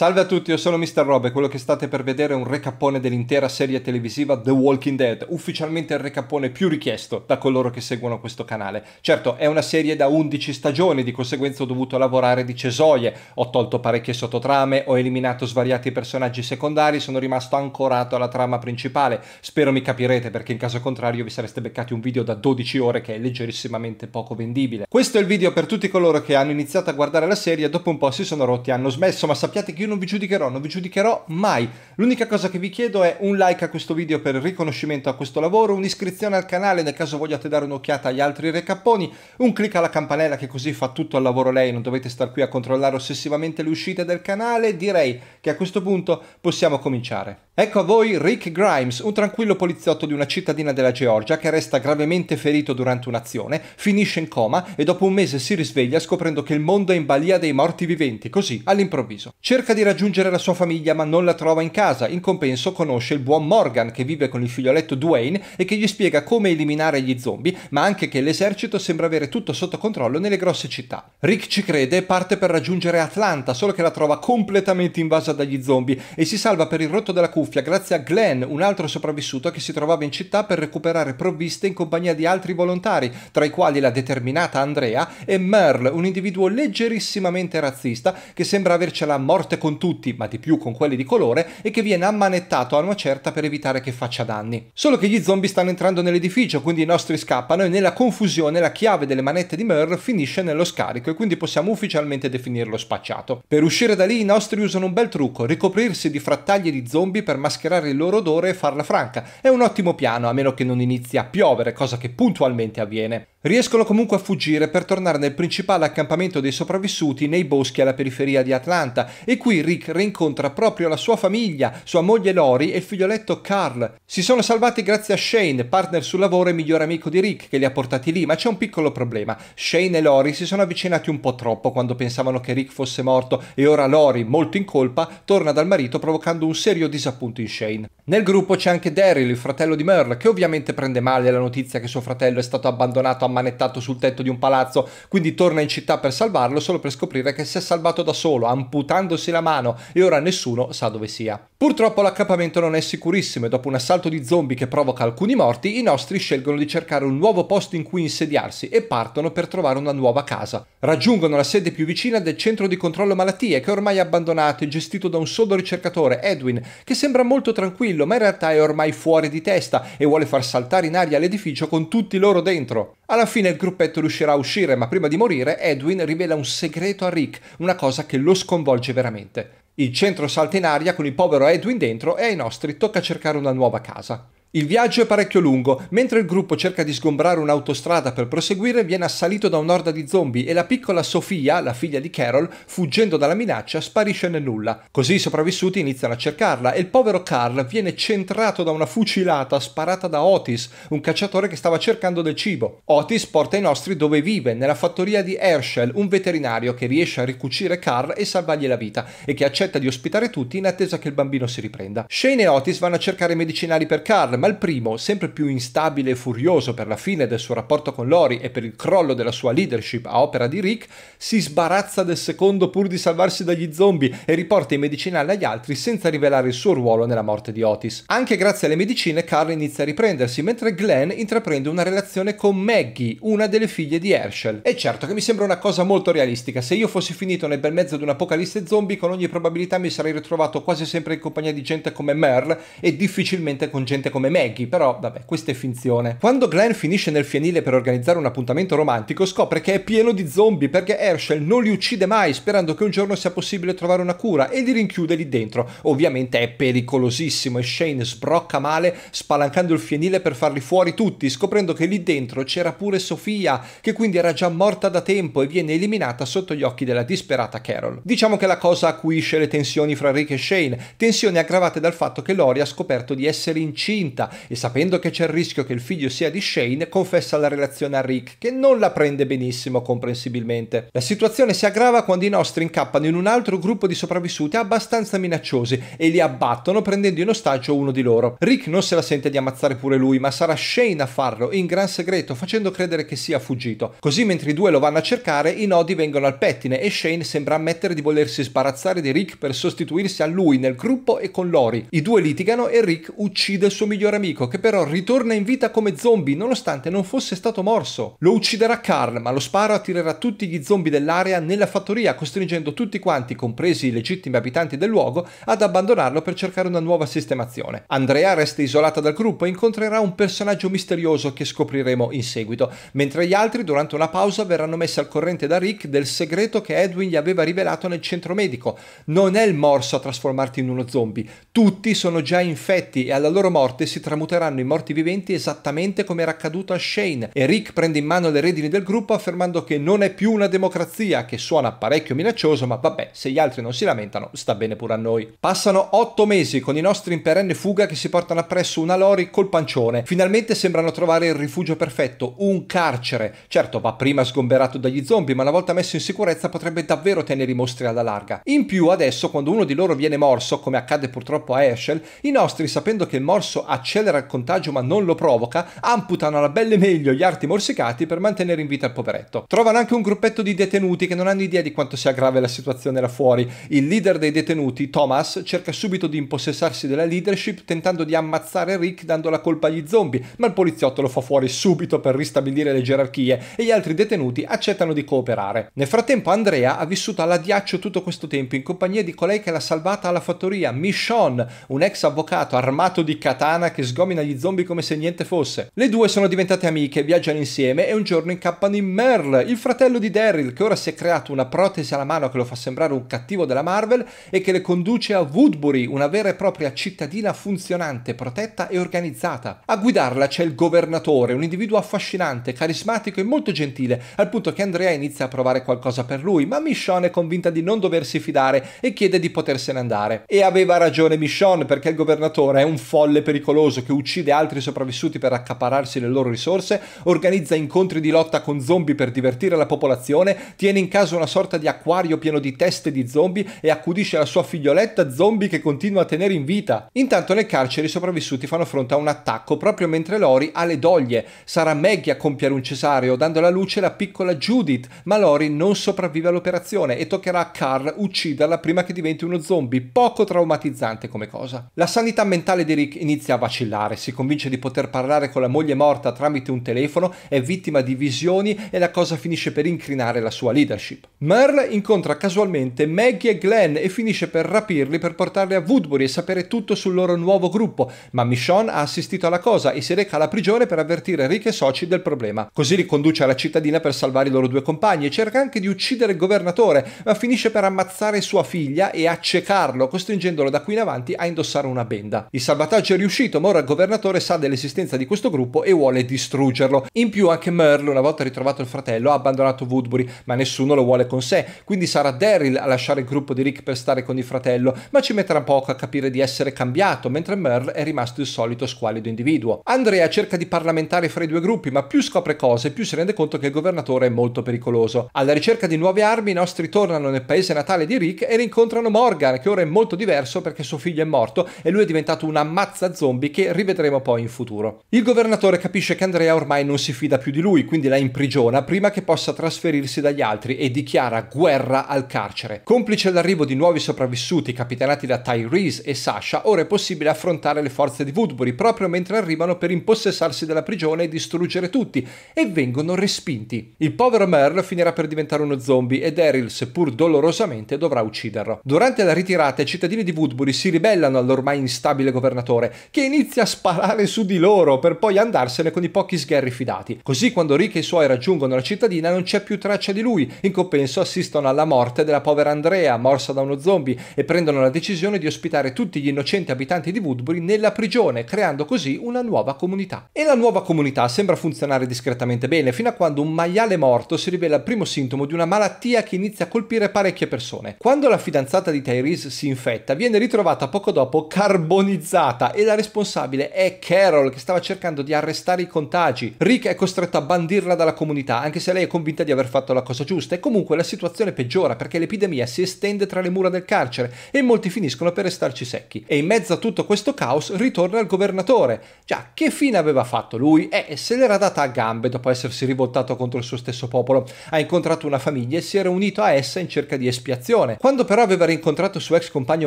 Salve a tutti, io sono Mr. Rob e quello che state per vedere è un recapone dell'intera serie televisiva The Walking Dead, ufficialmente il recapone più richiesto da coloro che seguono questo canale. Certo, è una serie da 11 stagioni, di conseguenza ho dovuto lavorare di cesoie, ho tolto parecchie sottotrame, ho eliminato svariati personaggi secondari, sono rimasto ancorato alla trama principale. Spero mi capirete perché in caso contrario vi sareste beccati un video da 12 ore che è leggerissimamente poco vendibile. Questo è il video per tutti coloro che hanno iniziato a guardare la serie e dopo un po' si sono rotti e hanno smesso, ma sappiate che io io non vi giudicherò, non vi giudicherò mai. L'unica cosa che vi chiedo è un like a questo video per il riconoscimento a questo lavoro, un'iscrizione al canale nel caso vogliate dare un'occhiata agli altri recapponi, un clic alla campanella che così fa tutto il lavoro lei, non dovete star qui a controllare ossessivamente le uscite del canale, direi che a questo punto possiamo cominciare. Ecco a voi Rick Grimes, un tranquillo poliziotto di una cittadina della Georgia che resta gravemente ferito durante un'azione, finisce in coma e dopo un mese si risveglia scoprendo che il mondo è in balia dei morti viventi, così all'improvviso. Cerca di di raggiungere la sua famiglia ma non la trova in casa. In compenso conosce il buon Morgan che vive con il figlioletto Dwayne e che gli spiega come eliminare gli zombie, ma anche che l'esercito sembra avere tutto sotto controllo nelle grosse città. Rick ci crede e parte per raggiungere Atlanta, solo che la trova completamente invasa dagli zombie e si salva per il rotto della cuffia grazie a Glenn, un altro sopravvissuto che si trovava in città per recuperare provviste in compagnia di altri volontari, tra i quali la determinata Andrea e Merle, un individuo leggerissimamente razzista che sembra avercela a morte con con tutti, ma di più con quelli di colore, e che viene ammanettato a una certa per evitare che faccia danni. Solo che gli zombie stanno entrando nell'edificio, quindi i nostri scappano e nella confusione la chiave delle manette di Merle finisce nello scarico e quindi possiamo ufficialmente definirlo spacciato. Per uscire da lì i nostri usano un bel trucco, ricoprirsi di frattaglie di zombie per mascherare il loro odore e farla franca. È un ottimo piano, a meno che non inizi a piovere, cosa che puntualmente avviene. Riescono comunque a fuggire per tornare nel principale accampamento dei sopravvissuti nei boschi alla periferia di Atlanta e qui Rick rincontra proprio la sua famiglia, sua moglie Lori e il figlioletto Carl. Si sono salvati grazie a Shane, partner sul lavoro e migliore amico di Rick, che li ha portati lì, ma c'è un piccolo problema. Shane e Lori si sono avvicinati un po' troppo quando pensavano che Rick fosse morto e ora Lori, molto in colpa, torna dal marito provocando un serio disappunto in Shane. Nel gruppo c'è anche Daryl, il fratello di Merle, che ovviamente prende male la notizia che suo fratello è stato abbandonato ammanettato sul tetto di un palazzo, quindi torna in città per salvarlo solo per scoprire che si è salvato da solo, amputandosi la la mano e ora nessuno sa dove sia. Purtroppo l'accampamento non è sicurissimo e dopo un assalto di zombie che provoca alcuni morti, i nostri scelgono di cercare un nuovo posto in cui insediarsi e partono per trovare una nuova casa. Raggiungono la sede più vicina del centro di controllo malattie che ormai è abbandonato e gestito da un solo ricercatore, Edwin, che sembra molto tranquillo ma in realtà è ormai fuori di testa e vuole far saltare in aria l'edificio con tutti loro dentro. Alla fine il gruppetto riuscirà a uscire ma prima di morire Edwin rivela un segreto a Rick, una cosa che lo sconvolge veramente. Il centro salta in aria con il povero Edwin dentro e ai nostri tocca cercare una nuova casa. Il viaggio è parecchio lungo, mentre il gruppo cerca di sgombrare un'autostrada per proseguire viene assalito da un'orda di zombie e la piccola Sofia, la figlia di Carol, fuggendo dalla minaccia sparisce nel nulla. Così i sopravvissuti iniziano a cercarla e il povero Carl viene centrato da una fucilata sparata da Otis, un cacciatore che stava cercando del cibo. Otis porta i nostri dove vive, nella fattoria di Herschel, un veterinario che riesce a ricucire Carl e salvargli la vita e che accetta di ospitare tutti in attesa che il bambino si riprenda. Shane e Otis vanno a cercare medicinali per Carl ma il primo, sempre più instabile e furioso per la fine del suo rapporto con Lori e per il crollo della sua leadership a opera di Rick, si sbarazza del secondo pur di salvarsi dagli zombie e riporta i medicinali agli altri senza rivelare il suo ruolo nella morte di Otis. Anche grazie alle medicine Carl inizia a riprendersi, mentre Glenn intraprende una relazione con Maggie, una delle figlie di Herschel. E certo che mi sembra una cosa molto realistica, se io fossi finito nel bel mezzo di un apocalisse zombie con ogni probabilità mi sarei ritrovato quasi sempre in compagnia di gente come Merle e difficilmente con gente come come Maggie, però vabbè, questa è finzione. Quando Glenn finisce nel fienile per organizzare un appuntamento romantico, scopre che è pieno di zombie perché Herschel non li uccide mai, sperando che un giorno sia possibile trovare una cura e li rinchiude lì dentro. Ovviamente è pericolosissimo e Shane sbrocca male spalancando il fienile per farli fuori tutti, scoprendo che lì dentro c'era pure Sofia, che quindi era già morta da tempo e viene eliminata sotto gli occhi della disperata Carol. Diciamo che la cosa acuisce le tensioni fra Rick e Shane, tensioni aggravate dal fatto che Lori ha scoperto di essere incinta vita e sapendo che c'è il rischio che il figlio sia di Shane, confessa la relazione a Rick, che non la prende benissimo comprensibilmente. La situazione si aggrava quando i nostri incappano in un altro gruppo di sopravvissuti abbastanza minacciosi e li abbattono prendendo in ostaggio uno di loro. Rick non se la sente di ammazzare pure lui, ma sarà Shane a farlo in gran segreto facendo credere che sia fuggito. Così mentre i due lo vanno a cercare, i nodi vengono al pettine e Shane sembra ammettere di volersi sbarazzare di Rick per sostituirsi a lui nel gruppo e con Lori. I due litigano e Rick uccide il suo migliore migliore amico, che però ritorna in vita come zombie nonostante non fosse stato morso. Lo ucciderà Carl, ma lo sparo attirerà tutti gli zombie dell'area nella fattoria, costringendo tutti quanti, compresi i legittimi abitanti del luogo, ad abbandonarlo per cercare una nuova sistemazione. Andrea resta isolata dal gruppo e incontrerà un personaggio misterioso che scopriremo in seguito, mentre gli altri durante una pausa verranno messi al corrente da Rick del segreto che Edwin gli aveva rivelato nel centro medico. Non è il morso a trasformarti in uno zombie, tutti sono già infetti e alla loro morte si si tramuteranno in morti viventi esattamente come era accaduto a Shane e Rick prende in mano le redini del gruppo affermando che non è più una democrazia, che suona parecchio minaccioso ma vabbè, se gli altri non si lamentano sta bene pure a noi. Passano otto mesi con i nostri in perenne fuga che si portano appresso una Lori col pancione. Finalmente sembrano trovare il rifugio perfetto, un carcere. Certo va prima sgomberato dagli zombie ma una volta messo in sicurezza potrebbe davvero tenere i mostri alla larga. In più adesso quando uno di loro viene morso, come accade purtroppo a Herschel, i nostri sapendo che il morso ha accelera il contagio ma non lo provoca, amputano alla belle meglio gli arti morsicati per mantenere in vita il poveretto. Trovano anche un gruppetto di detenuti che non hanno idea di quanto sia grave la situazione là fuori. Il leader dei detenuti, Thomas, cerca subito di impossessarsi della leadership tentando di ammazzare Rick dando la colpa agli zombie, ma il poliziotto lo fa fuori subito per ristabilire le gerarchie e gli altri detenuti accettano di cooperare. Nel frattempo Andrea ha vissuto all'adiaccio tutto questo tempo in compagnia di colei che l'ha salvata alla fattoria, Michonne, un ex avvocato armato di katana che che sgomina gli zombie come se niente fosse. Le due sono diventate amiche, viaggiano insieme e un giorno incappano in Merle, il fratello di Daryl, che ora si è creato una protesi alla mano che lo fa sembrare un cattivo della Marvel e che le conduce a Woodbury, una vera e propria cittadina funzionante, protetta e organizzata. A guidarla c'è il governatore, un individuo affascinante, carismatico e molto gentile, al punto che Andrea inizia a provare qualcosa per lui, ma Michonne è convinta di non doversi fidare e chiede di potersene andare. E aveva ragione Michonne perché il governatore è un folle pericoloso mafioso che uccide altri sopravvissuti per accapararsi le loro risorse, organizza incontri di lotta con zombie per divertire la popolazione, tiene in casa una sorta di acquario pieno di teste di zombie e accudisce la sua figlioletta zombie che continua a tenere in vita. Intanto nel carcere i sopravvissuti fanno fronte a un attacco proprio mentre Lori ha le doglie. Sarà Maggie a compiere un cesareo, dando alla luce la piccola Judith, ma Lori non sopravvive all'operazione e toccherà a Carl ucciderla prima che diventi uno zombie, poco traumatizzante come cosa. La sanità mentale di Rick inizia iniziava vacillare, si convince di poter parlare con la moglie morta tramite un telefono, è vittima di visioni e la cosa finisce per incrinare la sua leadership. Merle incontra casualmente Maggie e Glenn e finisce per rapirli per portarli a Woodbury e sapere tutto sul loro nuovo gruppo, ma Michonne ha assistito alla cosa e si reca alla prigione per avvertire Rick e soci del problema. Così li conduce alla cittadina per salvare i loro due compagni e cerca anche di uccidere il governatore, ma finisce per ammazzare sua figlia e accecarlo, costringendolo da qui in avanti a indossare una benda. Il salvataggio è riuscito, Benedetto Mora governatore sa dell'esistenza di questo gruppo e vuole distruggerlo. In più anche Merle, una volta ritrovato il fratello, ha abbandonato Woodbury, ma nessuno lo vuole con sé, quindi sarà Daryl a lasciare il gruppo di Rick per stare con il fratello, ma ci metterà poco a capire di essere cambiato, mentre Merle è rimasto il solito squalido individuo. Andrea cerca di parlamentare fra i due gruppi, ma più scopre cose, più si rende conto che il governatore è molto pericoloso. Alla ricerca di nuove armi, i nostri tornano nel paese natale di Rick e rincontrano Morgan, che ora è molto diverso perché suo figlio è morto e lui è diventato un ammazza zombie Salvi che rivedremo poi in futuro. Il governatore capisce che Andrea ormai non si fida più di lui, quindi la imprigiona prima che possa trasferirsi dagli altri e dichiara guerra al carcere. Complice l'arrivo di nuovi sopravvissuti capitanati da Tyrese e Sasha, ora è possibile affrontare le forze di Woodbury proprio mentre arrivano per impossessarsi della prigione e distruggere tutti, e vengono respinti. Il povero Merle finirà per diventare uno zombie e Daryl, seppur dolorosamente, dovrà ucciderlo. Durante la ritirata i cittadini di Woodbury si ribellano all'ormai instabile governatore, che inizia inizia a sparare su di loro per poi andarsene con i pochi sgherri fidati. Così quando Rick e i suoi raggiungono la cittadina non c'è più traccia di lui. In compenso assistono alla morte della povera Andrea, morsa da uno zombie, e prendono la decisione di ospitare tutti gli innocenti abitanti di Woodbury nella prigione, creando così una nuova comunità. E la nuova comunità sembra funzionare discretamente bene, fino a quando un maiale morto si rivela il primo sintomo di una malattia che inizia a colpire parecchie persone. Quando la fidanzata di Tyrese si infetta, viene ritrovata poco dopo carbonizzata e la responsabilità responsabile è Carol che stava cercando di arrestare i contagi. Rick è costretto a bandirla dalla comunità, anche se lei è convinta di aver fatto la cosa giusta. E comunque la situazione peggiora perché l'epidemia si estende tra le mura del carcere e molti finiscono per restarci secchi. E in mezzo a tutto questo caos ritorna il governatore. Già, che fine aveva fatto lui? Eh, se l'era data a gambe dopo essersi rivoltato contro il suo stesso popolo. Ha incontrato una famiglia e si era unito a essa in cerca di espiazione. Quando però aveva rincontrato il suo ex compagno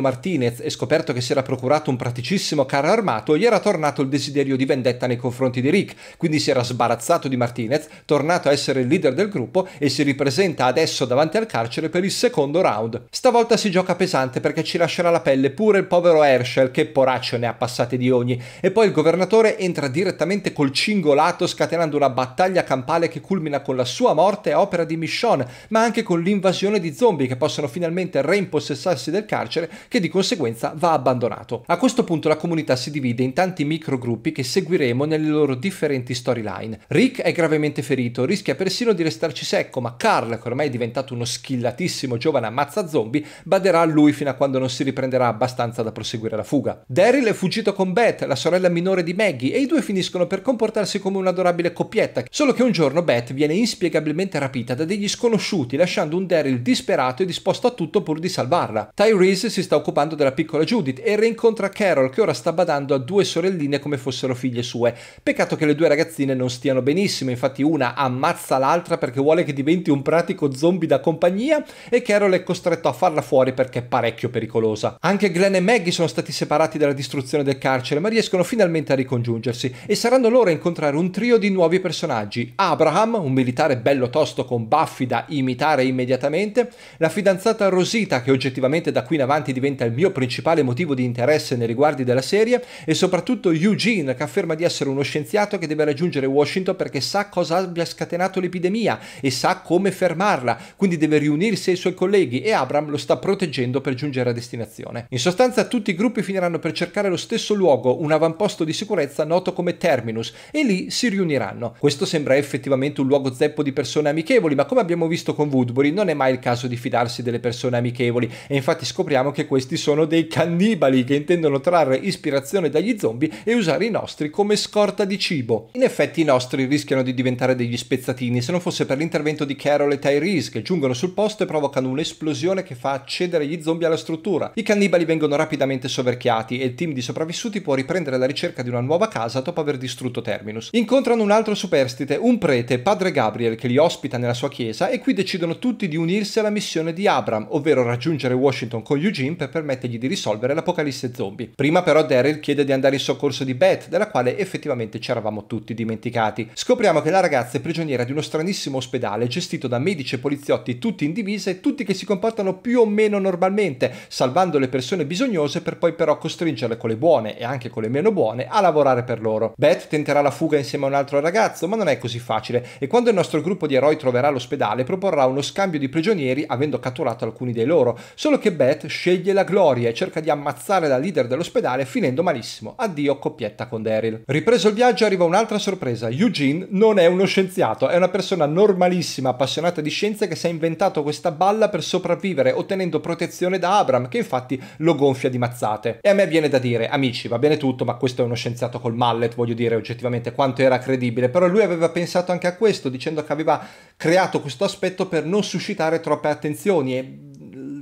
Martinez e scoperto che si era procurato un praticissimo carro armato, fatto gli era tornato il desiderio di vendetta nei confronti di Rick, quindi si era sbarazzato di Martinez, tornato a essere il leader del gruppo e si ripresenta adesso davanti al carcere per il secondo round. Stavolta si gioca pesante perché ci lascerà la pelle pure il povero Herschel che poraccio ne ha passate di ogni e poi il governatore entra direttamente col cingolato scatenando una battaglia campale che culmina con la sua morte a opera di Michonne, ma anche con l'invasione di zombie che possono finalmente reimpossessarsi del carcere che di conseguenza va abbandonato. A questo punto la comunità si divide divide in tanti microgruppi che seguiremo nelle loro differenti storyline. Rick è gravemente ferito, rischia persino di restarci secco, ma Carl, che ormai è diventato uno schillatissimo giovane ammazza zombie, baderà a lui fino a quando non si riprenderà abbastanza da proseguire la fuga. Daryl è fuggito con Beth, la sorella minore di Maggie, e i due finiscono per comportarsi come un'adorabile coppietta, solo che un giorno Beth viene inspiegabilmente rapita da degli sconosciuti, lasciando un Daryl disperato e disposto a tutto pur di salvarla. Tyrese si sta occupando della piccola Judith e rincontra Carol che ora sta badando a due due sorelline come fossero figlie sue. Peccato che le due ragazzine non stiano benissimo, infatti una ammazza l'altra perché vuole che diventi un pratico zombie da compagnia e Carol è costretto a farla fuori perché è parecchio pericolosa. Anche Glenn e Maggie sono stati separati dalla distruzione del carcere ma riescono finalmente a ricongiungersi e saranno loro a incontrare un trio di nuovi personaggi. Abraham, un militare bello tosto con baffi da imitare immediatamente, la fidanzata Rosita che oggettivamente da qui in avanti diventa il mio principale motivo di interesse nei riguardi della serie e e soprattutto Eugene che afferma di essere uno scienziato che deve raggiungere Washington perché sa cosa abbia scatenato l'epidemia e sa come fermarla, quindi deve riunirsi ai suoi colleghi e Abram lo sta proteggendo per giungere a destinazione. In sostanza tutti i gruppi finiranno per cercare lo stesso luogo, un avamposto di sicurezza noto come Terminus, e lì si riuniranno. Questo sembra effettivamente un luogo zeppo di persone amichevoli, ma come abbiamo visto con Woodbury non è mai il caso di fidarsi delle persone amichevoli e infatti scopriamo che questi sono dei cannibali che intendono trarre ispirazione da dagli zombie e usare i nostri come scorta di cibo. In effetti i nostri rischiano di diventare degli spezzatini se non fosse per l'intervento di Carol e Tyrese che giungono sul posto e provocano un'esplosione che fa accedere gli zombie alla struttura. I cannibali vengono rapidamente soverchiati e il team di sopravvissuti può riprendere la ricerca di una nuova casa dopo aver distrutto Terminus. Incontrano un altro superstite, un prete, padre Gabriel, che li ospita nella sua chiesa e qui decidono tutti di unirsi alla missione di Abram, ovvero raggiungere Washington con Eugene per permettergli di risolvere l'apocalisse zombie. Prima però Daryl chiede di di andare in soccorso di Beth, della quale effettivamente ci eravamo tutti dimenticati. Scopriamo che la ragazza è prigioniera di uno stranissimo ospedale gestito da medici e poliziotti tutti in divisa e tutti che si comportano più o meno normalmente, salvando le persone bisognose per poi però costringerle con le buone e anche con le meno buone a lavorare per loro. Beth tenterà la fuga insieme a un altro ragazzo, ma non è così facile e quando il nostro gruppo di eroi troverà l'ospedale proporrà uno scambio di prigionieri avendo catturato alcuni dei loro, solo che Beth sceglie la gloria e cerca di ammazzare la leader dell'ospedale finendo malissimo benissimo. Addio coppietta con Daryl. Ripreso il viaggio arriva un'altra sorpresa. Eugene non è uno scienziato, è una persona normalissima, appassionata di scienze che si è inventato questa balla per sopravvivere ottenendo protezione da Abram che infatti lo gonfia di mazzate. E a me viene da dire, amici, va bene tutto, ma questo è uno scienziato col mallet, voglio dire oggettivamente quanto era credibile, però lui aveva pensato anche a questo dicendo che aveva creato questo aspetto per non suscitare troppe attenzioni e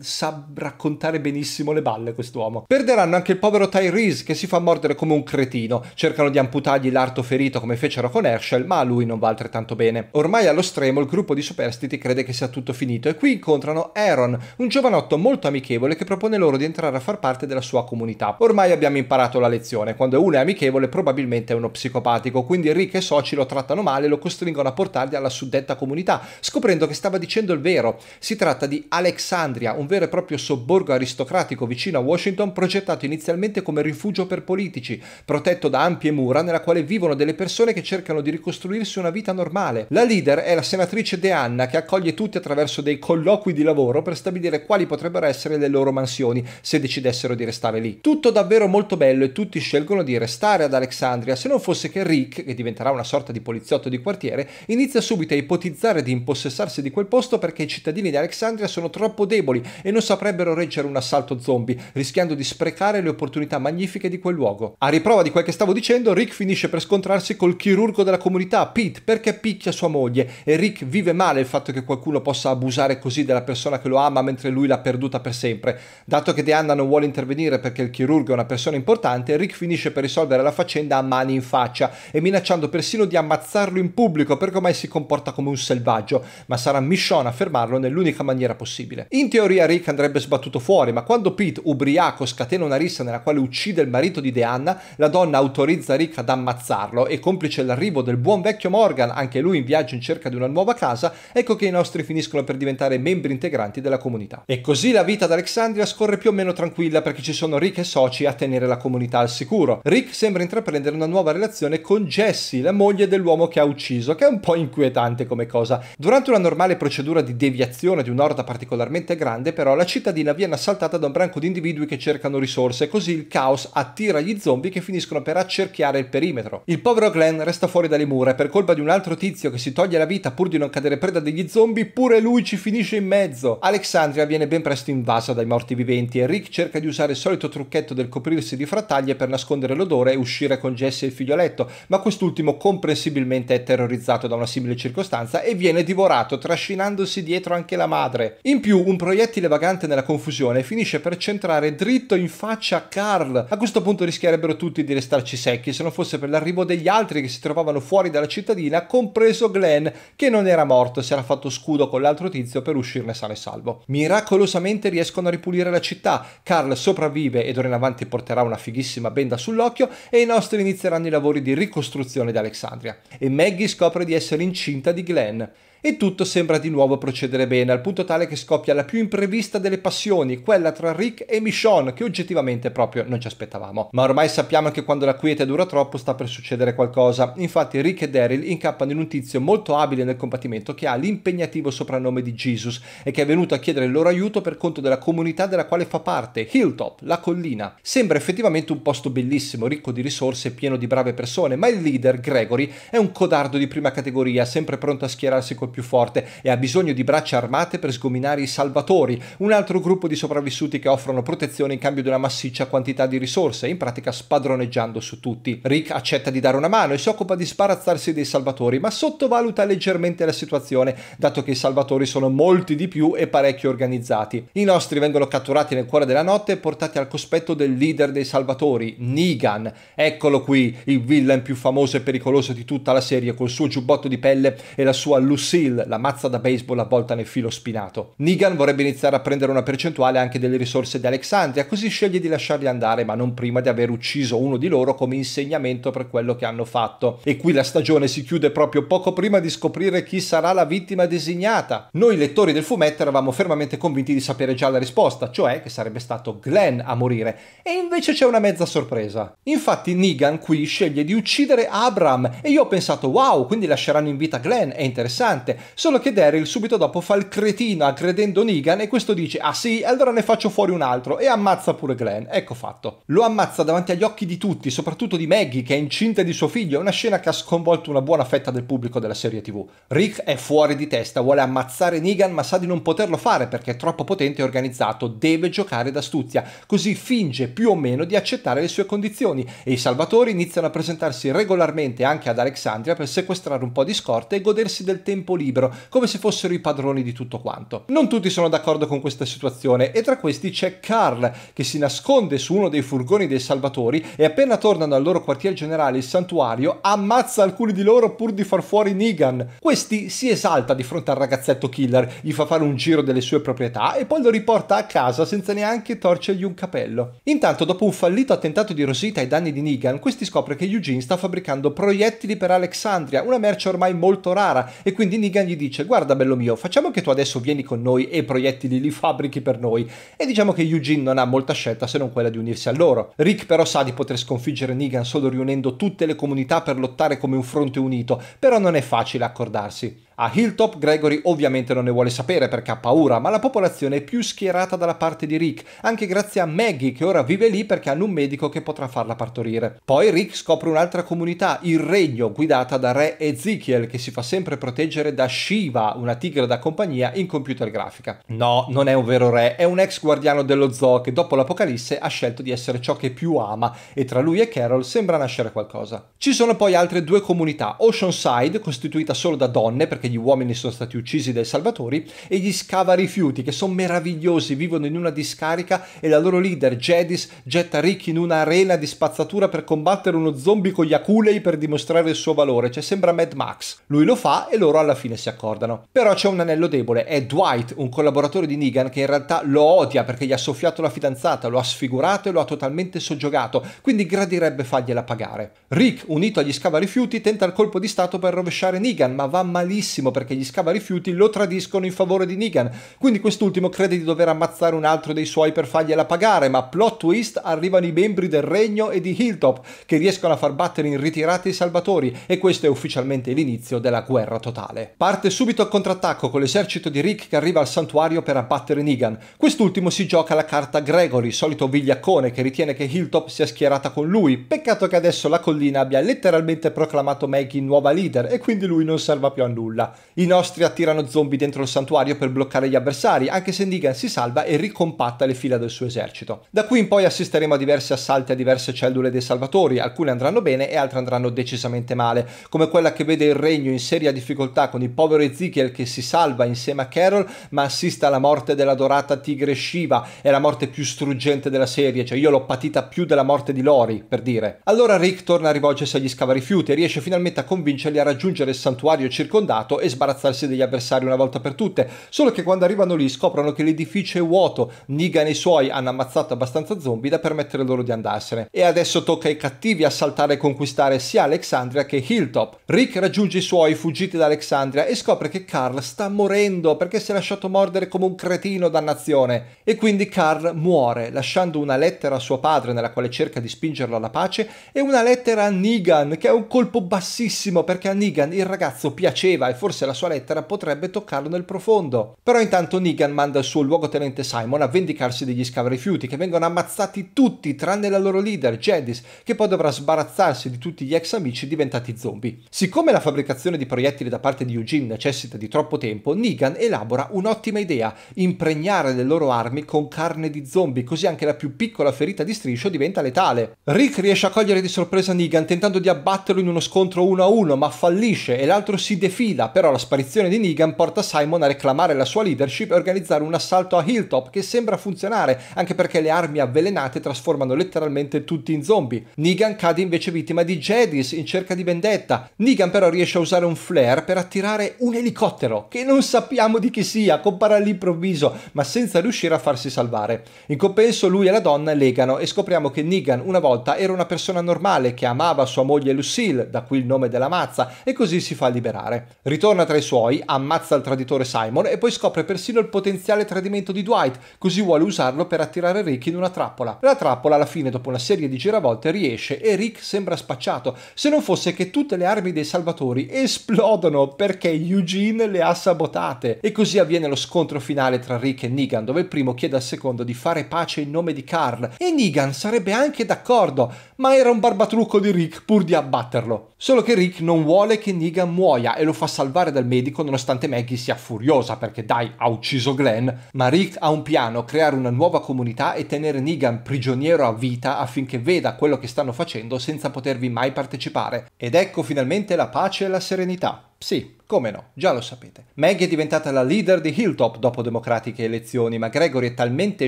sa raccontare benissimo le balle quest'uomo. Perderanno anche il povero Tyrese che si fa mordere come un cretino, cercano di amputargli l'arto ferito come fecero con Herschel, ma a lui non va altrettanto bene. Ormai allo stremo il gruppo di superstiti crede che sia tutto finito e qui incontrano Aaron, un giovanotto molto amichevole che propone loro di entrare a far parte della sua comunità. Ormai abbiamo imparato la lezione, quando uno è amichevole probabilmente è uno psicopatico, quindi Rick e soci lo trattano male e lo costringono a portargli alla suddetta comunità, scoprendo che stava dicendo il vero. Si tratta di Alexandria, un vero e proprio sobborgo aristocratico vicino a Washington progettato inizialmente come rifugio per politici, protetto da ampie mura nella quale vivono delle persone che cercano di ricostruirsi una vita normale. La leader è la senatrice Deanna, che accoglie tutti attraverso dei colloqui di lavoro per stabilire quali potrebbero essere le loro mansioni se decidessero di restare lì. Tutto davvero molto bello e tutti scelgono di restare ad Alexandria se non fosse che Rick, che diventerà una sorta di poliziotto di quartiere, inizia subito a ipotizzare di impossessarsi di quel posto perché i cittadini di Alexandria sono troppo deboli e non saprebbero reggere un assalto zombie, rischiando di sprecare le opportunità magnifiche di quel luogo. A riprova di quel che stavo dicendo, Rick finisce per scontrarsi col chirurgo della comunità, Pete, perché picchia sua moglie e Rick vive male il fatto che qualcuno possa abusare così della persona che lo ama mentre lui l'ha perduta per sempre. Dato che Deanna non vuole intervenire perché il chirurgo è una persona importante, Rick finisce per risolvere la faccenda a mani in faccia e minacciando persino di ammazzarlo in pubblico perché ormai si comporta come un selvaggio, ma sarà Michonne a fermarlo nell'unica maniera possibile. In teoria Rick andrebbe sbattuto fuori, ma quando Pete, ubriaco, scatena una rissa nella quale uccide il marito di Deanna, la donna autorizza Rick ad ammazzarlo e complice l'arrivo del buon vecchio Morgan, anche lui in viaggio in cerca di una nuova casa, ecco che i nostri finiscono per diventare membri integranti della comunità. E così la vita ad Alexandria scorre più o meno tranquilla perché ci sono Rick e soci a tenere la comunità al sicuro. Rick sembra intraprendere una nuova relazione con Jessie, la moglie dell'uomo che ha ucciso, che è un po' inquietante come cosa. Durante una normale procedura di deviazione di un'orda particolarmente grande, però la cittadina viene assaltata da un branco di individui che cercano risorse, così il caos attira gli zombie che finiscono per accerchiare il perimetro. Il povero Glenn resta fuori dalle mura e per colpa di un altro tizio che si toglie la vita pur di non cadere preda degli zombie, pure lui ci finisce in mezzo. Alexandria viene ben presto invasa dai morti viventi e Rick cerca di usare il solito trucchetto del coprirsi di frattaglie per nascondere l'odore e uscire con Jesse e il figlioletto, ma quest'ultimo comprensibilmente è terrorizzato da una simile circostanza e viene divorato trascinandosi dietro anche la madre. In più un proiettile vagante nella confusione finisce per centrare dritto in faccia a Carl. A questo punto rischierebbero tutti di restarci secchi se non fosse per l'arrivo degli altri che si trovavano fuori dalla cittadina, compreso Glenn che non era morto, si era fatto scudo con l'altro tizio per uscirne sano e salvo. Miracolosamente riescono a ripulire la città, Carl sopravvive ed ora in avanti porterà una fighissima benda sull'occhio e i nostri inizieranno i lavori di ricostruzione di Alexandria. E Maggie scopre di essere incinta di Glenn. E tutto sembra di nuovo procedere bene, al punto tale che scoppia la più imprevista delle passioni, quella tra Rick e Michonne, che oggettivamente proprio non ci aspettavamo. Ma ormai sappiamo che quando la quiete dura troppo sta per succedere qualcosa. Infatti Rick e Daryl incappano in un tizio molto abile nel combattimento che ha l'impegnativo soprannome di Jesus e che è venuto a chiedere il loro aiuto per conto della comunità della quale fa parte, Hilltop, la collina. Sembra effettivamente un posto bellissimo, ricco di risorse e pieno di brave persone, ma il leader, Gregory, è un codardo di prima categoria, sempre pronto a schierarsi col più forte e ha bisogno di braccia armate per sgominare i salvatori, un altro gruppo di sopravvissuti che offrono protezione in cambio di una massiccia quantità di risorse, in pratica spadroneggiando su tutti. Rick accetta di dare una mano e si occupa di sbarazzarsi dei salvatori, ma sottovaluta leggermente la situazione, dato che i salvatori sono molti di più e parecchio organizzati. I nostri vengono catturati nel cuore della notte e portati al cospetto del leader dei salvatori, Negan. Eccolo qui, il villain più famoso e pericoloso di tutta la serie, col suo giubbotto di pelle e la sua lussi Seal, la mazza da baseball avvolta nel filo spinato. Negan vorrebbe iniziare a prendere una percentuale anche delle risorse di Alexandria, così sceglie di lasciarli andare, ma non prima di aver ucciso uno di loro come insegnamento per quello che hanno fatto. E qui la stagione si chiude proprio poco prima di scoprire chi sarà la vittima designata. Noi lettori del fumetto eravamo fermamente convinti di sapere già la risposta, cioè che sarebbe stato Glenn a morire, e invece c'è una mezza sorpresa. Infatti Negan qui sceglie di uccidere Abram e io ho pensato wow, quindi lasceranno in vita Glenn, è interessante carte. Solo che Daryl subito dopo fa il cretino aggredendo Negan e questo dice ah sì, allora ne faccio fuori un altro e ammazza pure Glenn. Ecco fatto. Lo ammazza davanti agli occhi di tutti, soprattutto di Maggie che è incinta di suo figlio, una scena che ha sconvolto una buona fetta del pubblico della serie TV. Rick è fuori di testa, vuole ammazzare Negan ma sa di non poterlo fare perché è troppo potente e organizzato, deve giocare d'astuzia, così finge più o meno di accettare le sue condizioni e i salvatori iniziano a presentarsi regolarmente anche ad Alexandria per sequestrare un po' di scorte e godersi del tempo libero, come se fossero i padroni di tutto quanto. Non tutti sono d'accordo con questa situazione e tra questi c'è Carl, che si nasconde su uno dei furgoni dei salvatori e appena tornano al loro quartier generale, il santuario, ammazza alcuni di loro pur di far fuori Negan. Questi si esalta di fronte al ragazzetto killer, gli fa fare un giro delle sue proprietà e poi lo riporta a casa senza neanche torcergli un capello. Intanto, dopo un fallito attentato di Rosita ai danni di Negan, questi scopre che Eugene sta fabbricando proiettili per Alexandria, una merce ormai molto rara, e quindi Negan Finnegan gli dice guarda bello mio facciamo che tu adesso vieni con noi e proiettili li fabbrichi per noi e diciamo che Eugene non ha molta scelta se non quella di unirsi a loro. Rick però sa di poter sconfiggere Negan solo riunendo tutte le comunità per lottare come un fronte unito, però non è facile accordarsi. A Hilltop Gregory ovviamente non ne vuole sapere perché ha paura, ma la popolazione è più schierata dalla parte di Rick, anche grazie a Maggie che ora vive lì perché hanno un medico che potrà farla partorire. Poi Rick scopre un'altra comunità, il Regno, guidata da re Ezekiel che si fa sempre proteggere da Shiva, una tigre da compagnia in computer grafica. No, non è un vero re, è un ex guardiano dello zoo che dopo l'Apocalisse ha scelto di essere ciò che più ama e tra lui e Carol sembra nascere qualcosa. Ci sono poi altre due comunità, Oceanside costituita solo da donne perché gli uomini sono stati uccisi dai salvatori, e gli scava rifiuti che sono meravigliosi, vivono in una discarica e la loro leader Jedis getta Rick in un'arena di spazzatura per combattere uno zombie con gli aculei per dimostrare il suo valore, cioè sembra Mad Max. Lui lo fa e loro alla fine si accordano. Però c'è un anello debole, è Dwight, un collaboratore di Negan che in realtà lo odia perché gli ha soffiato la fidanzata, lo ha sfigurato e lo ha totalmente soggiogato, quindi gradirebbe fargliela pagare. Rick, unito agli scava rifiuti, tenta il colpo di stato per rovesciare Negan, ma va malissimo malissimo perché gli scava rifiuti lo tradiscono in favore di Negan, quindi quest'ultimo crede di dover ammazzare un altro dei suoi per fargliela pagare, ma plot twist arrivano i membri del regno e di Hilltop che riescono a far battere in ritirata i salvatori e questo è ufficialmente l'inizio della guerra totale. Parte subito al contrattacco con l'esercito di Rick che arriva al santuario per abbattere Negan. Quest'ultimo si gioca la carta Gregory, solito vigliaccone che ritiene che Hilltop sia schierata con lui. Peccato che adesso la collina abbia letteralmente proclamato Maggie nuova leader e quindi lui non serva più a nulla nulla. I nostri attirano zombie dentro il santuario per bloccare gli avversari, anche se Negan si salva e ricompatta le fila del suo esercito. Da qui in poi assisteremo a diversi assalti a diverse cellule dei salvatori, alcune andranno bene e altre andranno decisamente male, come quella che vede il regno in seria difficoltà con il povero Ezekiel che si salva insieme a Carol, ma assiste alla morte della dorata tigre Shiva, è la morte più struggente della serie, cioè io l'ho patita più della morte di Lori, per dire. Allora Rick torna a rivolgersi agli scavarifiuti e riesce finalmente a convincerli a raggiungere il santuario circondato mercato e sbarazzarsi degli avversari una volta per tutte. Solo che quando arrivano lì scoprono che l'edificio è vuoto, Nigan e i suoi hanno ammazzato abbastanza zombie da permettere loro di andarsene. E adesso tocca ai cattivi assaltare e conquistare sia Alexandria che Hilltop. Rick raggiunge i suoi fuggiti da Alexandria e scopre che Carl sta morendo perché si è lasciato mordere come un cretino dannazione. E quindi Carl muore, lasciando una lettera a suo padre nella quale cerca di spingerlo alla pace e una lettera a Negan che è un colpo bassissimo perché a Negan il ragazzo piaceva e forse la sua lettera potrebbe toccarlo nel profondo. Però intanto Negan manda il suo luogotenente Simon a vendicarsi degli scavi rifiuti che vengono ammazzati tutti tranne la loro leader, Jadis, che poi dovrà sbarazzarsi di tutti gli ex amici diventati zombie. Siccome la fabbricazione di proiettili da parte di Eugene necessita di troppo tempo, Negan elabora un'ottima idea, impregnare le loro armi con carne di zombie, così anche la più piccola ferita di striscio diventa letale. Rick riesce a cogliere di sorpresa Negan tentando di abbatterlo in uno scontro uno a uno, ma fallisce e l'altro si defila, però la sparizione di Negan porta Simon a reclamare la sua leadership e organizzare un assalto a Hilltop che sembra funzionare, anche perché le armi avvelenate trasformano letteralmente tutti in zombie. Negan cade invece vittima di Jedis in cerca di vendetta. Negan però riesce a usare un flare per attirare un elicottero, che non sappiamo di chi sia, compare all'improvviso, ma senza riuscire a farsi salvare. In compenso lui e la donna legano e scopriamo che Negan una volta era una persona normale che amava sua moglie Lucille, da qui il nome della mazza, e così si fa liberare ritorna tra i suoi, ammazza il traditore Simon e poi scopre persino il potenziale tradimento di Dwight, così vuole usarlo per attirare Rick in una trappola. La trappola alla fine, dopo una serie di giravolte, riesce e Rick sembra spacciato, se non fosse che tutte le armi dei salvatori esplodono perché Eugene le ha sabotate. E così avviene lo scontro finale tra Rick e Negan, dove il primo chiede al secondo di fare pace in nome di Carl, e Negan sarebbe anche d'accordo, ma era un barbatrucco di Rick pur di abbatterlo. Solo che Rick non vuole che Negan muoia e lo fa salvare dal medico nonostante Maggie sia furiosa perché dai ha ucciso Glenn, ma Rick ha un piano, creare una nuova comunità e tenere Negan prigioniero a vita affinché veda quello che stanno facendo senza potervi mai partecipare. Ed ecco finalmente la pace e la serenità. Sì, come no, già lo sapete. Meg è diventata la leader di Hilltop dopo democratiche elezioni, ma Gregory è talmente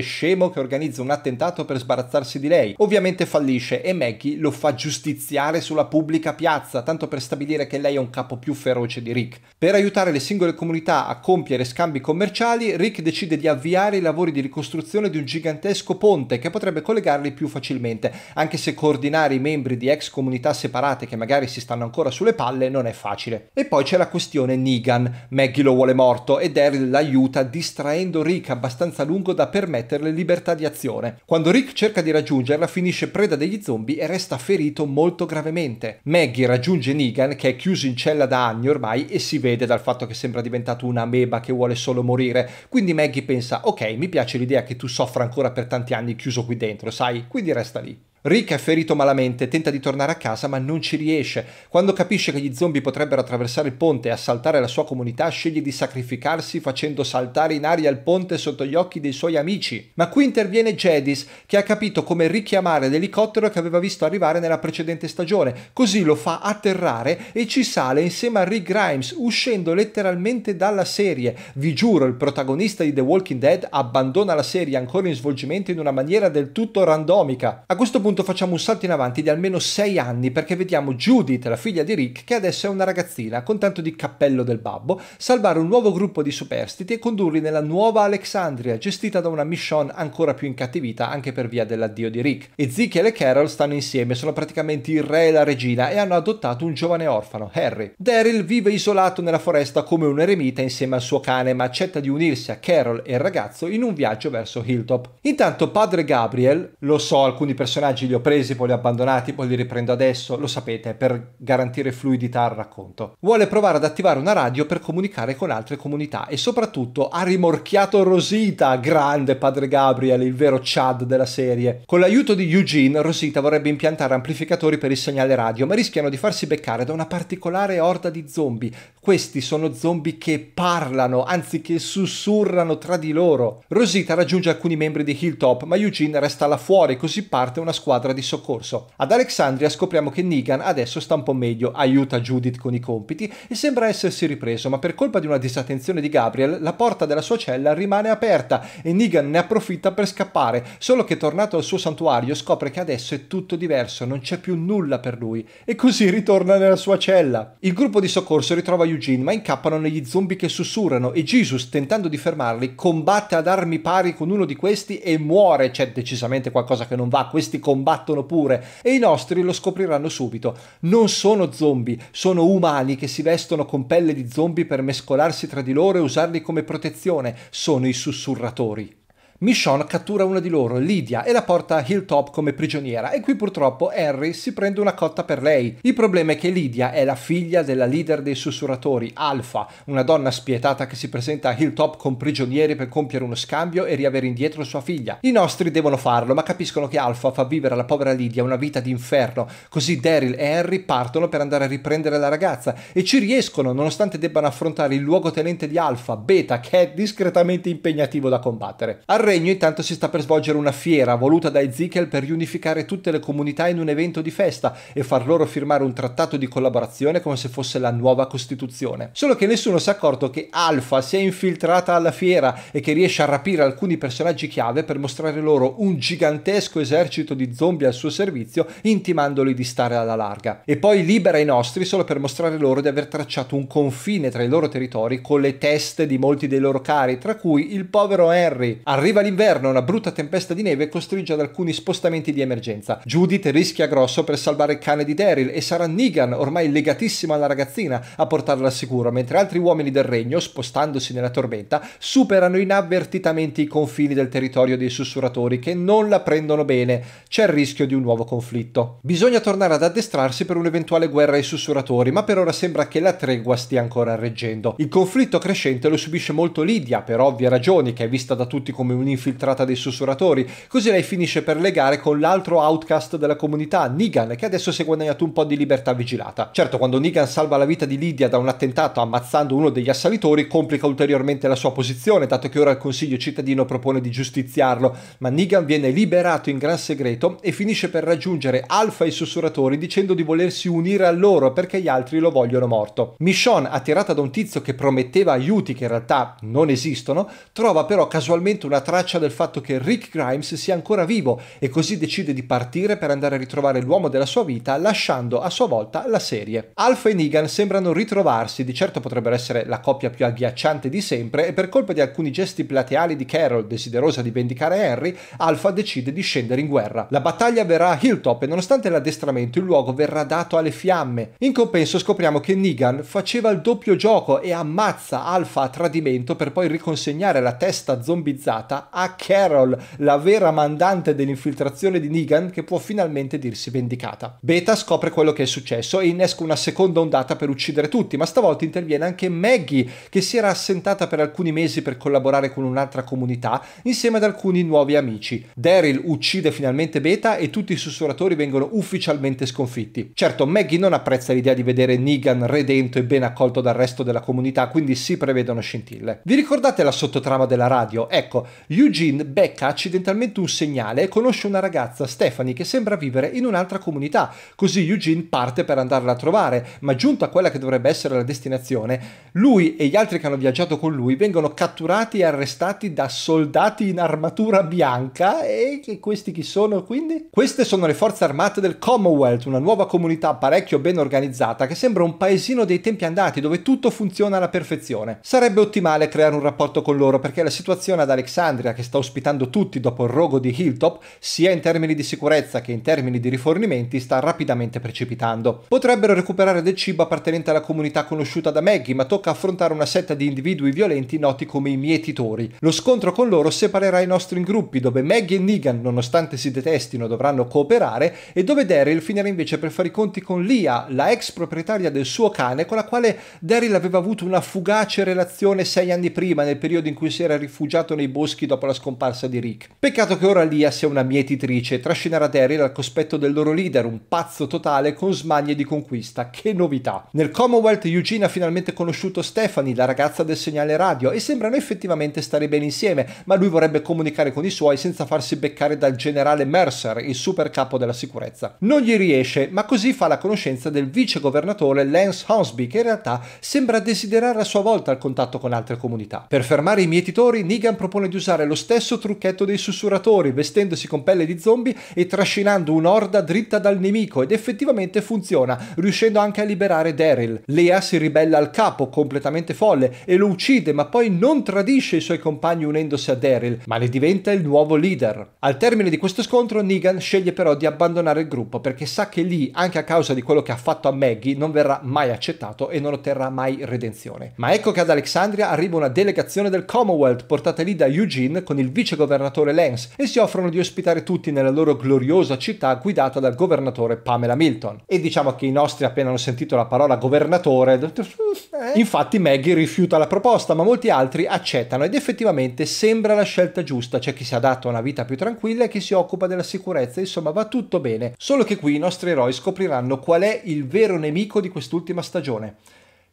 scemo che organizza un attentato per sbarazzarsi di lei. Ovviamente fallisce e Maggie lo fa giustiziare sulla pubblica piazza, tanto per stabilire che lei è un capo più feroce di Rick. Per aiutare le singole comunità a compiere scambi commerciali, Rick decide di avviare i lavori di ricostruzione di un gigantesco ponte che potrebbe collegarli più facilmente, anche se coordinare i membri di ex comunità separate che magari si stanno ancora sulle palle non è facile. E poi poi c'è la questione Negan, Maggie lo vuole morto e Daryl l'aiuta distraendo Rick abbastanza lungo da permetterle libertà di azione. Quando Rick cerca di raggiungerla finisce preda degli zombie e resta ferito molto gravemente. Maggie raggiunge Negan che è chiuso in cella da anni ormai e si vede dal fatto che sembra diventato una meba che vuole solo morire, quindi Maggie pensa ok mi piace l'idea che tu soffra ancora per tanti anni chiuso qui dentro, sai? Quindi resta lì. Rick è ferito malamente, tenta di tornare a casa ma non ci riesce. Quando capisce che gli zombie potrebbero attraversare il ponte e assaltare la sua comunità, sceglie di sacrificarsi facendo saltare in aria il ponte sotto gli occhi dei suoi amici. Ma qui interviene Jedis, che ha capito come richiamare l'elicottero che aveva visto arrivare nella precedente stagione. Così lo fa atterrare e ci sale insieme a Rick Grimes, uscendo letteralmente dalla serie. Vi giuro, il protagonista di The Walking Dead abbandona la serie ancora in svolgimento in una maniera del tutto randomica. A questo punto punto facciamo un salto in avanti di almeno 6 anni perché vediamo Judith, la figlia di Rick, che adesso è una ragazzina con tanto di cappello del babbo, salvare un nuovo gruppo di superstiti e condurli nella nuova Alexandria, gestita da una mission ancora più incattivita anche per via dell'addio di Rick. Ezekiel e Carol stanno insieme, sono praticamente il re e la regina e hanno adottato un giovane orfano, Harry. Daryl vive isolato nella foresta come un eremita insieme al suo cane ma accetta di unirsi a Carol e il ragazzo in un viaggio verso Hilltop. Intanto padre Gabriel, lo so alcuni personaggi passaggi li ho presi, poi li ho abbandonati, poi li riprendo adesso, lo sapete, per garantire fluidità al racconto. Vuole provare ad attivare una radio per comunicare con altre comunità e soprattutto ha rimorchiato Rosita, grande padre Gabriel, il vero Chad della serie. Con l'aiuto di Eugene, Rosita vorrebbe impiantare amplificatori per il segnale radio, ma rischiano di farsi beccare da una particolare orda di zombie. Questi sono zombie che parlano, anziché sussurrano tra di loro. Rosita raggiunge alcuni membri di Hilltop, ma Eugene resta là fuori, così parte una squadra squadra di soccorso. Ad Alexandria scopriamo che Negan adesso sta un po' meglio, aiuta Judith con i compiti e sembra essersi ripreso, ma per colpa di una disattenzione di Gabriel la porta della sua cella rimane aperta e Negan ne approfitta per scappare, solo che tornato al suo santuario scopre che adesso è tutto diverso, non c'è più nulla per lui e così ritorna nella sua cella. Il gruppo di soccorso ritrova Eugene ma incappano negli zombie che sussurrano e Jesus tentando di fermarli combatte ad armi pari con uno di questi e muore, c'è decisamente qualcosa che non va, questi combattono combattono pure e i nostri lo scopriranno subito. Non sono zombie, sono umani che si vestono con pelle di zombie per mescolarsi tra di loro e usarli come protezione. Sono i sussurratori. Michonne cattura una di loro, Lydia, e la porta a Hilltop come prigioniera e qui purtroppo Harry si prende una cotta per lei. Il problema è che Lydia è la figlia della leader dei sussurratori, Alpha, una donna spietata che si presenta a Hilltop con prigionieri per compiere uno scambio e riavere indietro sua figlia. I nostri devono farlo, ma capiscono che Alpha fa vivere alla povera Lydia una vita d'inferno, così Daryl e Harry partono per andare a riprendere la ragazza e ci riescono nonostante debbano affrontare il luogotenente di Alpha, Beta, che è discretamente impegnativo da combattere. Arre Regno intanto si sta per svolgere una fiera voluta da Ezekiel per riunificare tutte le comunità in un evento di festa e far loro firmare un trattato di collaborazione come se fosse la nuova Costituzione. Solo che nessuno si è accorto che Alpha si è infiltrata alla fiera e che riesce a rapire alcuni personaggi chiave per mostrare loro un gigantesco esercito di zombie al suo servizio, intimandoli di stare alla larga. E poi libera i nostri solo per mostrare loro di aver tracciato un confine tra i loro territori con le teste di molti dei loro cari, tra cui il povero Henry. Arriva l'inverno una brutta tempesta di neve costringe ad alcuni spostamenti di emergenza. Judith rischia grosso per salvare il cane di Daryl e sarà Negan, ormai legatissimo alla ragazzina, a portarla al sicuro, mentre altri uomini del regno, spostandosi nella tormenta, superano inavvertitamente i confini del territorio dei sussurratori che non la prendono bene. C'è il rischio di un nuovo conflitto. Bisogna tornare ad addestrarsi per un'eventuale guerra ai sussurratori, ma per ora sembra che la tregua stia ancora reggendo. Il conflitto crescente lo subisce molto Lydia, per ovvie ragioni, che è vista da tutti come un un'infiltrata dei sussurratori. Così lei finisce per legare con l'altro outcast della comunità, Negan, che adesso si è guadagnato un po' di libertà vigilata. Certo, quando Negan salva la vita di Lydia da un attentato ammazzando uno degli assalitori, complica ulteriormente la sua posizione, dato che ora il Consiglio cittadino propone di giustiziarlo, ma Negan viene liberato in gran segreto e finisce per raggiungere Alpha e i sussurratori dicendo di volersi unire a loro perché gli altri lo vogliono morto. Michonne, attirata da un tizio che prometteva aiuti che in realtà non esistono, trova però casualmente una traccia traccia del fatto che Rick Grimes sia ancora vivo e così decide di partire per andare a ritrovare l'uomo della sua vita lasciando a sua volta la serie. Alpha e Negan sembrano ritrovarsi, di certo potrebbero essere la coppia più agghiacciante di sempre e per colpa di alcuni gesti plateali di Carol desiderosa di vendicare Harry, Alpha decide di scendere in guerra. La battaglia verrà a Hilltop e nonostante l'addestramento il luogo verrà dato alle fiamme. In compenso scopriamo che Negan faceva il doppio gioco e ammazza Alpha a tradimento per poi riconsegnare la testa zombizzata a. Carol, la vera mandante dell'infiltrazione di Negan, che può finalmente dirsi vendicata. Beta scopre quello che è successo e innesca una seconda ondata per uccidere tutti, ma stavolta interviene anche Maggie, che si era assentata per alcuni mesi per collaborare con un'altra comunità, insieme ad alcuni nuovi amici. Daryl uccide finalmente Beta e tutti i sussurratori vengono ufficialmente sconfitti. Certo, Maggie non apprezza l'idea di vedere Negan redento e ben accolto dal resto della comunità, quindi si prevedono scintille. Vi ricordate la sottotrama della radio? Ecco, Eugene becca accidentalmente un segnale e conosce una ragazza, Stephanie, che sembra vivere in un'altra comunità. Così Eugene parte per andarla a trovare, ma giunto a quella che dovrebbe essere la destinazione, lui e gli altri che hanno viaggiato con lui vengono catturati e arrestati da soldati in armatura bianca. E questi chi sono quindi? Queste sono le forze armate del Commonwealth, una nuova comunità parecchio ben organizzata che sembra un paesino dei tempi andati dove tutto funziona alla perfezione. Sarebbe ottimale creare un rapporto con loro perché la situazione ad Alexandria Alessandria che sta ospitando tutti dopo il rogo di Hilltop, sia in termini di sicurezza che in termini di rifornimenti sta rapidamente precipitando. Potrebbero recuperare del cibo appartenente alla comunità conosciuta da Maggie, ma tocca affrontare una setta di individui violenti noti come i mietitori. Lo scontro con loro separerà i nostri in gruppi, dove Maggie e Negan, nonostante si detestino, dovranno cooperare, e dove Daryl finirà invece per fare i conti con Lia, la ex proprietaria del suo cane, con la quale Daryl aveva avuto una fugace relazione sei anni prima, nel periodo in cui si era rifugiato nei boschi dopo la scomparsa di Rick. Peccato che ora Lia sia una mietitrice e trascinerà Daryl al cospetto del loro leader, un pazzo totale con smanie di conquista. Che novità! Nel Commonwealth Eugene ha finalmente conosciuto Stephanie, la ragazza del segnale radio, e sembrano effettivamente stare bene insieme, ma lui vorrebbe comunicare con i suoi senza farsi beccare dal generale Mercer, il super capo della sicurezza. Non gli riesce, ma così fa la conoscenza del vice governatore Lance Hornsby, che in realtà sembra desiderare a sua volta il contatto con altre comunità. Per fermare i mietitori, Negan propone di usare fare lo stesso trucchetto dei sussurratori, vestendosi con pelle di zombie e trascinando un'orda dritta dal nemico ed effettivamente funziona, riuscendo anche a liberare Daryl. Lea si ribella al capo, completamente folle, e lo uccide, ma poi non tradisce i suoi compagni unendosi a Daryl, ma ne diventa il nuovo leader. Al termine di questo scontro Negan sceglie però di abbandonare il gruppo perché sa che lì, anche a causa di quello che ha fatto a Maggie, non verrà mai accettato e non otterrà mai redenzione. Ma ecco che ad Alexandria arriva una delegazione del Commonwealth portata lì da Eugene Dublin con il vice governatore Lenz e si offrono di ospitare tutti nella loro gloriosa città guidata dal governatore Pamela Milton. E diciamo che i nostri appena hanno sentito la parola governatore... Eh. Infatti Maggie rifiuta la proposta, ma molti altri accettano ed effettivamente sembra la scelta giusta. C'è chi si adatta a una vita più tranquilla e chi si occupa della sicurezza, insomma va tutto bene. Solo che qui i nostri eroi scopriranno qual è il vero nemico di quest'ultima stagione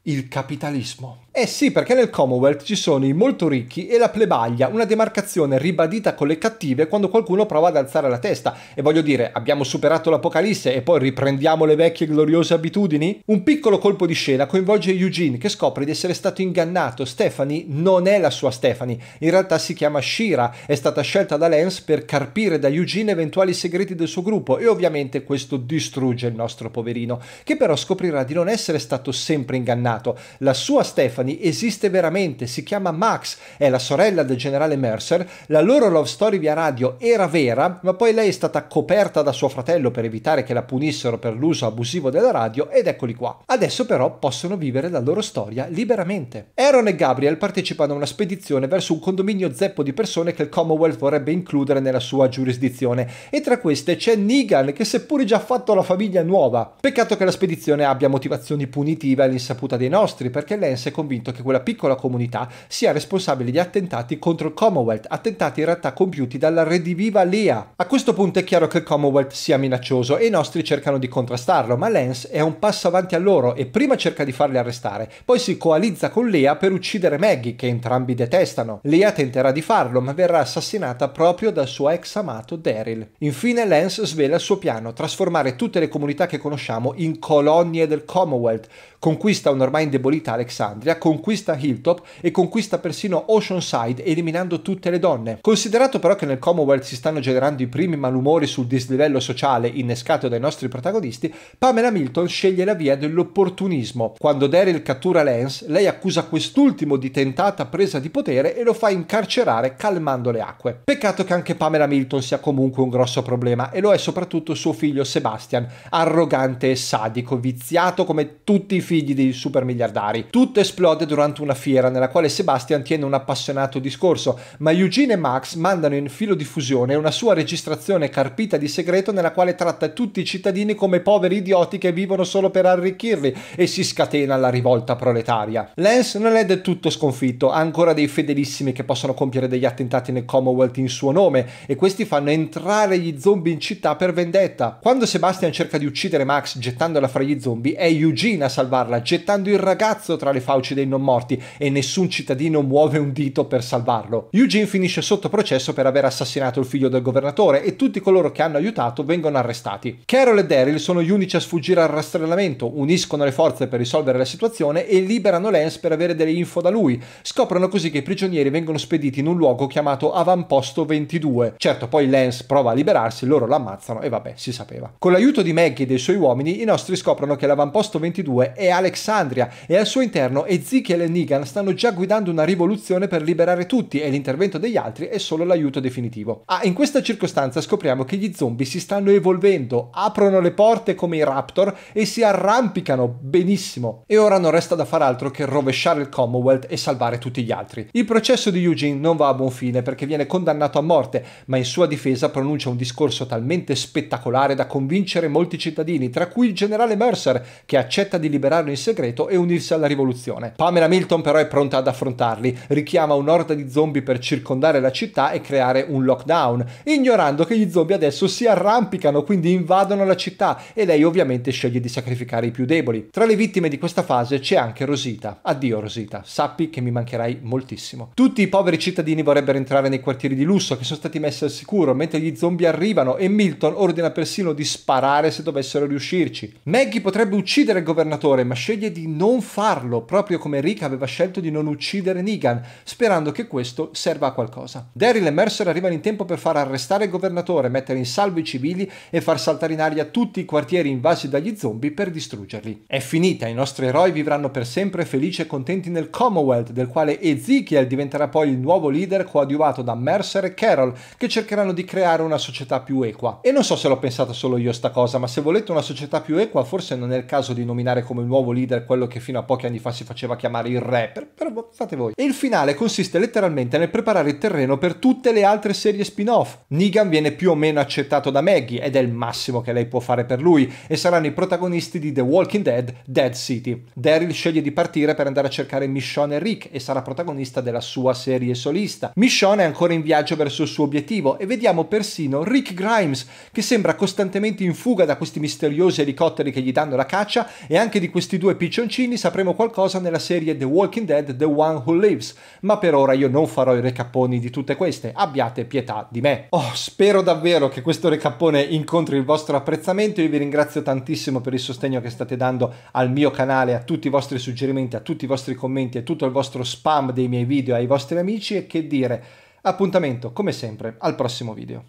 il capitalismo. Eh sì, perché nel Commonwealth ci sono i molto ricchi e la plebaglia, una demarcazione ribadita con le cattive quando qualcuno prova ad alzare la testa. E voglio dire, abbiamo superato l'apocalisse e poi riprendiamo le vecchie gloriose abitudini? Un piccolo colpo di scena coinvolge Eugene che scopre di essere stato ingannato. Stephanie non è la sua Stephanie, in realtà si chiama Shira, è stata scelta da Lance per carpire da Eugene eventuali segreti del suo gruppo e ovviamente questo distrugge il nostro poverino, che però scoprirà di non essere stato sempre ingannato incriminato. La sua Stephanie esiste veramente, si chiama Max, è la sorella del generale Mercer, la loro love story via radio era vera, ma poi lei è stata coperta da suo fratello per evitare che la punissero per l'uso abusivo della radio ed eccoli qua. Adesso però possono vivere la loro storia liberamente. Aaron e Gabriel partecipano a una spedizione verso un condominio zeppo di persone che il Commonwealth vorrebbe includere nella sua giurisdizione e tra queste c'è Negan che seppur già fatto la famiglia nuova. Peccato che la spedizione abbia motivazioni punitive all'insaputa dei nostri, perché Lance è convinto che quella piccola comunità sia responsabile di attentati contro il Commonwealth, attentati in realtà compiuti dalla rediviva Lea. A questo punto è chiaro che il Commonwealth sia minaccioso e i nostri cercano di contrastarlo, ma Lance è un passo avanti a loro e prima cerca di farli arrestare, poi si coalizza con Lea per uccidere Maggie, che entrambi detestano. Lea tenterà di farlo, ma verrà assassinata proprio dal suo ex amato Daryl. Infine Lance svela il suo piano, trasformare tutte le comunità che conosciamo in colonie del Commonwealth, Conquista un'ormai indebolita Alexandria, conquista Hilltop e conquista persino Oceanside eliminando tutte le donne. Considerato però che nel Commonwealth si stanno generando i primi malumori sul dislivello sociale innescato dai nostri protagonisti, Pamela Milton sceglie la via dell'opportunismo. Quando Daryl cattura Lance, lei accusa quest'ultimo di tentata presa di potere e lo fa incarcerare calmando le acque. Peccato che anche Pamela Milton sia comunque un grosso problema e lo è soprattutto suo figlio Sebastian, arrogante e sadico, viziato come tutti i figli dei super miliardari. Tutto esplode durante una fiera nella quale Sebastian tiene un appassionato discorso, ma Eugene e Max mandano in filo di fusione una sua registrazione carpita di segreto nella quale tratta tutti i cittadini come poveri idioti che vivono solo per arricchirli e si scatena la rivolta proletaria. Lance non è del tutto sconfitto, ha ancora dei fedelissimi che possono compiere degli attentati nel Commonwealth in suo nome e questi fanno entrare gli zombie in città per vendetta. Quando Sebastian cerca di uccidere Max gettandola fra gli zombie è Eugene a salvare salvarla, gettando il ragazzo tra le fauci dei non morti e nessun cittadino muove un dito per salvarlo. Eugene finisce sotto processo per aver assassinato il figlio del governatore e tutti coloro che hanno aiutato vengono arrestati. Carol e Daryl sono gli unici a sfuggire al rastrellamento, uniscono le forze per risolvere la situazione e liberano Lance per avere delle info da lui. Scoprono così che i prigionieri vengono spediti in un luogo chiamato Avamposto 22. Certo, poi Lance prova a liberarsi, loro l'ammazzano e vabbè, si sapeva. Con l'aiuto di Maggie e dei suoi uomini, i nostri scoprono che l'Avamposto 22 è Alexandria e al suo interno Ezekiel e Negan stanno già guidando una rivoluzione per liberare tutti e l'intervento degli altri è solo l'aiuto definitivo. Ah, in questa circostanza scopriamo che gli zombie si stanno evolvendo, aprono le porte come i raptor e si arrampicano benissimo. E ora non resta da far altro che rovesciare il Commonwealth e salvare tutti gli altri. Il processo di Eugene non va a buon fine perché viene condannato a morte, ma in sua difesa pronuncia un discorso talmente spettacolare da convincere molti cittadini, tra cui il generale Mercer che accetta di liberare impararlo in segreto e unirsi alla rivoluzione. Pamela Milton però è pronta ad affrontarli, richiama un'orda di zombie per circondare la città e creare un lockdown, ignorando che gli zombie adesso si arrampicano, quindi invadono la città e lei ovviamente sceglie di sacrificare i più deboli. Tra le vittime di questa fase c'è anche Rosita. Addio Rosita, sappi che mi mancherai moltissimo. Tutti i poveri cittadini vorrebbero entrare nei quartieri di lusso che sono stati messi al sicuro mentre gli zombie arrivano e Milton ordina persino di sparare se dovessero riuscirci. Maggie potrebbe uccidere il governatore ma sceglie di non farlo, proprio come Rick aveva scelto di non uccidere Negan, sperando che questo serva a qualcosa. Daryl e Mercer arrivano in tempo per far arrestare il governatore, mettere in salvo i civili e far saltare in aria tutti i quartieri invasi dagli zombie per distruggerli. È finita, i nostri eroi vivranno per sempre felici e contenti nel Commonwealth, del quale Ezekiel diventerà poi il nuovo leader coadiuvato da Mercer e Carol, che cercheranno di creare una società più equa. E non so se l'ho pensata solo io sta cosa, ma se volete una società più equa forse non è il caso di nominare come nuovo nuovo leader, quello che fino a pochi anni fa si faceva chiamare il rapper, però fate voi. E il finale consiste letteralmente nel preparare il terreno per tutte le altre serie spin-off. Negan viene più o meno accettato da Maggie ed è il massimo che lei può fare per lui e saranno i protagonisti di The Walking Dead Dead City. Daryl sceglie di partire per andare a cercare Michonne e Rick e sarà protagonista della sua serie solista. Michonne è ancora in viaggio verso il suo obiettivo e vediamo persino Rick Grimes che sembra costantemente in fuga da questi misteriosi elicotteri che gli danno la caccia e anche di questi questi due piccioncini sapremo qualcosa nella serie The Walking Dead The One Who Lives, ma per ora io non farò i recaponi di tutte queste, abbiate pietà di me. Oh, spero davvero che questo recapone incontri il vostro apprezzamento, io vi ringrazio tantissimo per il sostegno che state dando al mio canale, a tutti i vostri suggerimenti, a tutti i vostri commenti, a tutto il vostro spam dei miei video, ai vostri amici e che dire, appuntamento come sempre al prossimo video.